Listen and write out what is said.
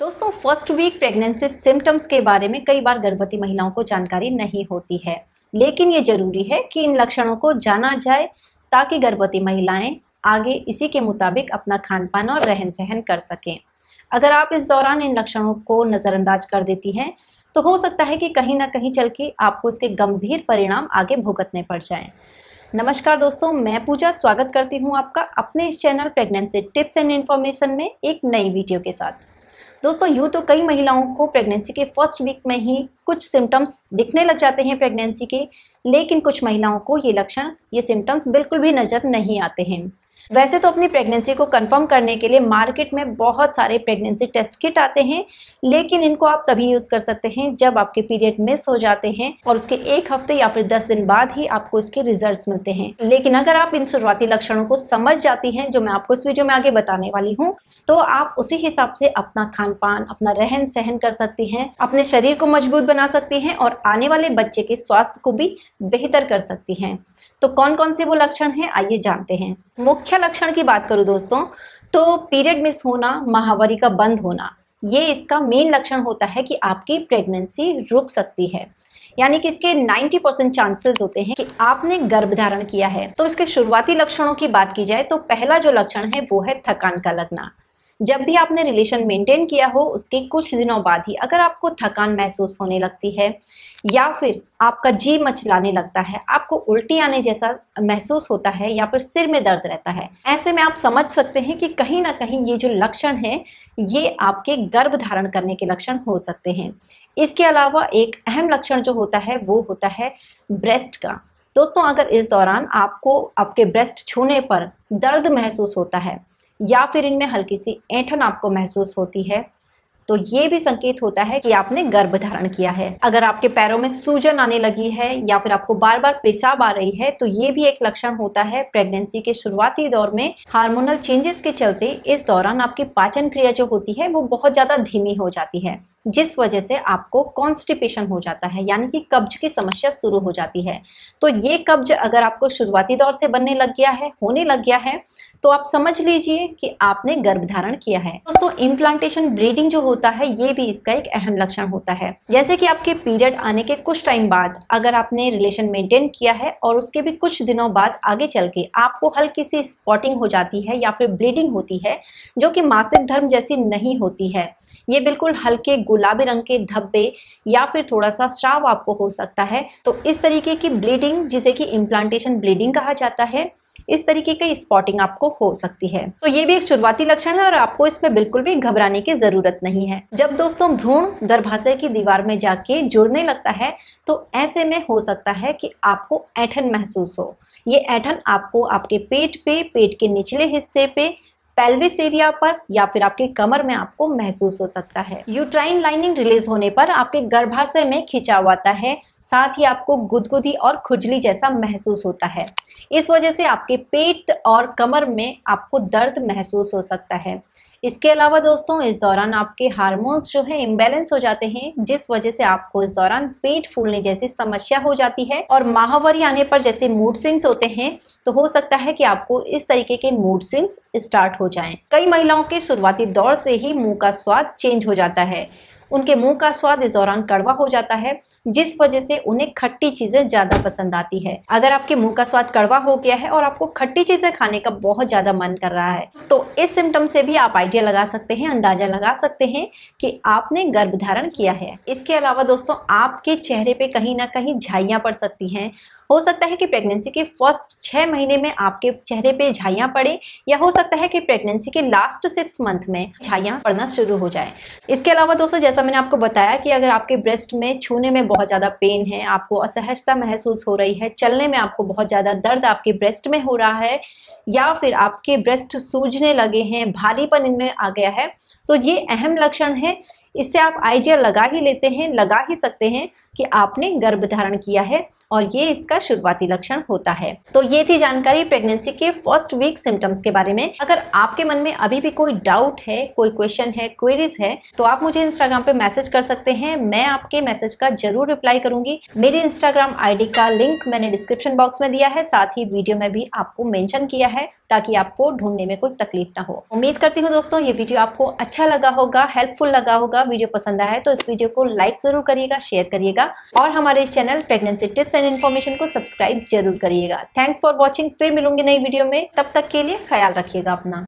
दोस्तों first week pregnancy symptoms के बारे में कई बार गर्भवती महिलाओं को जानकारी नहीं होती है लेकिन ये जरूरी है कि इन लक्षणों को जाना जाए ताकि गर्भवती महिलाएं आगे इसी के मुताबिक अपना खान पान और रहन सहन कर सकें अगर आप इस दौरान इन लक्षणों को नज़रअंदाज कर देती हैं तो हो सकता है कि कहीं ना कहीं चल के आपको इसके गंभीर परिणाम आगे भुगतने पड़ जाएं। नमस्कार दोस्तों मैं पूजा स्वागत करती हूं आपका अपने इस channel pregnancy tips and information में एक नई वीडियो के साथ दोस्तों यूँ तो कई महिलाओं को प्रेगनेंसी के फर्स्ट वीक में ही कुछ सिम्टम्स दिखने लग जाते हैं प्रेगनेंसी के लेकिन कुछ महिलाओं को ये लक्षण ये सिम्टम्स बिल्कुल भी नज़र नहीं आते हैं वैसे तो अपनी प्रेगनेंसी को कंफर्म करने के लिए मार्केट में बहुत सारे प्रेगनेंसी टेस्ट किट आते हैं लेकिन इनको आप तभी यूज़ कर सकते हैं जब आपके पीरियड मिस हो जाते हैं और उसके एक हफ्ते या फिर दस दिन बाद ही आपको इसके रिजल्ट मिलते हैं लेकिन अगर आप इन शुरुआती लक्षणों को समझ जाती हैं जो मैं आपको इस वीडियो में आगे बताने वाली हूँ तो आप उसी हिसाब से अपना खान पान अपना रहन सहन कर सकती है अपने शरीर को मजबूत बना सकती है और आने वाले बच्चे के स्वास्थ्य को भी बेहतर कर सकती है तो कौन कौन से वो लक्षण है आइए जानते हैं मुख्य लक्षण की बात करूं दोस्तों तो पीरियड मिस होना महावारी का बंद होना ये इसका मेन लक्षण होता है कि आपकी प्रेगनेंसी रुक सकती है यानी कि इसके 90 परसेंट चांसेस होते हैं कि आपने गर्भ धारण किया है तो इसके शुरुआती लक्षणों की बात की जाए तो पहला जो लक्षण है वो है थकान का लगना जब भी आपने रिलेशन मेंटेन किया हो उसके कुछ दिनों बाद ही अगर आपको थकान महसूस होने लगती है या फिर आपका जी मचलाने लगता है आपको उल्टी आने जैसा महसूस होता है या फिर सिर में दर्द रहता है ऐसे में आप समझ सकते हैं कि कहीं ना कहीं ये जो लक्षण है ये आपके गर्भ धारण करने के लक्षण हो सकते हैं इसके अलावा एक अहम लक्षण जो होता है वो होता है ब्रेस्ट का दोस्तों अगर इस दौरान आपको आपके ब्रेस्ट छूने पर दर्द महसूस होता है या फिर इनमें हल्की सी ऐंठन आपको महसूस होती है तो ये भी संकेत होता है कि आपने गर्भ धारण किया है अगर आपके पैरों में सूजन आने लगी है या फिर आपको बार बार पेशाब आ रही है तो ये भी एक लक्षण होता है प्रेगनेंसी के शुरुआती दौर में हार्मोनल चेंजेस के चलते इस दौरान आपकी पाचन क्रिया जो होती है वो बहुत ज्यादा धीमी हो जाती है जिस वजह से आपको कॉन्स्टिपेशन हो जाता है यानी कि कब्ज की समस्या शुरू हो जाती है तो ये कब्ज अगर आपको शुरुआती दौर से बनने लग गया है होने लग गया है तो आप समझ लीजिए कि आपने गर्भ धारण किया है दोस्तों इम्प्लांटेशन ब्रीडिंग जो होता है ये भी इसका एक अहम लक्षण होता है जैसे कि आपके पीरियड आने के कुछ टाइम बाद अगर आपने रिलेशन मेंटेन किया है और उसके भी कुछ दिनों बाद आगे चल के आपको हल्की सी स्पॉटिंग हो जाती है या फिर ब्लीडिंग होती है जो कि मासिक धर्म जैसी नहीं होती है ये बिल्कुल हल्के गुलाबी रंग के धब्बे या फिर थोड़ा सा श्राव आपको हो सकता है तो इस तरीके की ब्लीडिंग जिसे कि इम्प्लांटेशन ब्लीडिंग कहा जाता है इस तरीके की स्पॉटिंग आपको हो सकती है तो ये भी एक शुरुआती लक्षण है और आपको इसमें बिल्कुल भी घबराने की जरूरत नहीं है जब दोस्तों भ्रूण गर्भाशय की दीवार में जाके जुड़ने लगता है तो ऐसे में हो सकता है कि आपको ऐठन महसूस हो ये ऐठन आपको आपके पेट पे पेट के निचले हिस्से पे पेल्विस एरिया पर या फिर आपके कमर में आपको महसूस हो सकता है यूट्राइन लाइनिंग रिलीज होने पर आपके गर्भाशय में खिंचाव आता है साथ ही आपको गुदगुदी और खुजली जैसा महसूस होता है इस वजह से आपके पेट और कमर में आपको दर्द महसूस हो सकता है इसके अलावा दोस्तों इस दौरान आपके हार्मोन्स जो है इम्बेलेंस हो जाते हैं जिस वजह से आपको इस दौरान पेट फूलने जैसी समस्या हो जाती है और माहवारी आने पर जैसे मूड स्विंग्स होते हैं तो हो सकता है कि आपको इस तरीके के मूड स्विंग्स स्टार्ट हो जाए कई महिलाओं के शुरुआती दौर से ही मुंह का स्वाद चेंज हो जाता है उनके मुंह का स्वाद इस दौरान कड़वा हो जाता है जिस वजह से उन्हें खट्टी चीजें ज्यादा पसंद आती है अगर आपके मुंह का स्वाद कड़वा हो गया है और आपको खट्टी चीजें खाने का बहुत ज्यादा मन कर रहा है तो इस सिम्टम से भी आप आइडिया लगा सकते हैं अंदाजा लगा सकते हैं कि आपने गर्भ धारण किया है इसके अलावा दोस्तों आपके चेहरे पे कहीं ना कहीं झाइया पड़ सकती हैं हो सकता है कि प्रेगनेंसी के फर्स्ट छः महीने में आपके चेहरे पे झाइयाँ पड़े या हो सकता है कि प्रेगनेंसी के लास्ट सिक्स मंथ में झाइयाँ पड़ना शुरू हो जाए इसके अलावा दोस्तों जैसा मैंने आपको बताया कि अगर आपके ब्रेस्ट में छूने में बहुत ज़्यादा पेन है आपको असहजता महसूस हो रही है चलने में आपको बहुत ज़्यादा दर्द आपके ब्रेस्ट में हो रहा है या फिर आपके ब्रेस्ट सूजने लगे हैं भारीपन इनमें आ गया है तो ये अहम लक्षण है इससे आप आइडिया लगा ही लेते हैं लगा ही सकते हैं कि आपने गर्भ धारण किया है और ये इसका शुरुआती लक्षण होता है तो ये थी जानकारी प्रेगनेंसी के फर्स्ट वीक सिम्टम्स के बारे में अगर आपके मन में अभी भी कोई डाउट है कोई क्वेश्चन है क्वेरीज है तो आप मुझे इंस्टाग्राम पे मैसेज कर सकते हैं मैं आपके मैसेज का जरूर रिप्लाई करूंगी मेरी इंस्टाग्राम आईडी का लिंक मैंने डिस्क्रिप्शन बॉक्स में दिया है साथ ही वीडियो में भी आपको मेंशन किया है ताकि आपको ढूंढने में कोई तकलीफ ना हो उम्मीद करती हूँ दोस्तों ये वीडियो आपको अच्छा लगा होगा हेल्पफुल लगा होगा वीडियो पसंद आया है तो इस वीडियो को लाइक जरूर करिएगा शेयर करिएगा और हमारे इस channel pregnancy tips and information को सब्सक्राइब जरूर करिएगा थैंक्स फॉर वॉचिंग फिर मिलूंगी नई वीडियो में तब तक के लिए ख्याल रखिएगा अपना